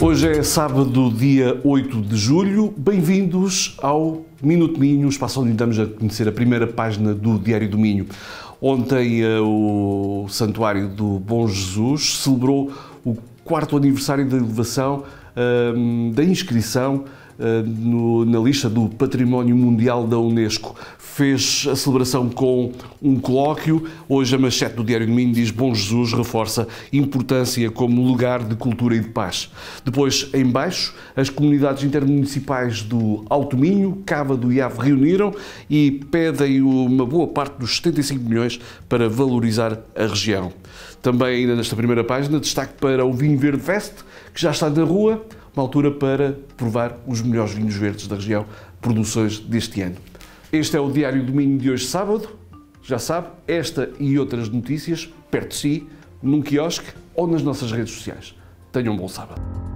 Hoje é sábado, dia 8 de julho. Bem-vindos ao Minuto Minho, o espaço onde damos a conhecer a primeira página do Diário do Minho. Ontem, eh, o Santuário do Bom Jesus celebrou o quarto aniversário da elevação eh, da inscrição eh, no, na lista do Património Mundial da Unesco. Fez a celebração com um colóquio. Hoje, a manchete do Diário de Minho diz Bom Jesus reforça importância como lugar de cultura e de paz. Depois, em baixo, as comunidades intermunicipais do Alto Minho, Cava do Iave reuniram e pedem uma boa parte dos 75 milhões para valorizar a região. Também, ainda nesta primeira página, destaque para o Vinho Verde Fest, que já está na rua uma altura para provar os melhores vinhos verdes da região, produções deste ano. Este é o Diário do Minho de hoje, sábado. Já sabe, esta e outras notícias perto de si, num quiosque ou nas nossas redes sociais. Tenham um bom sábado.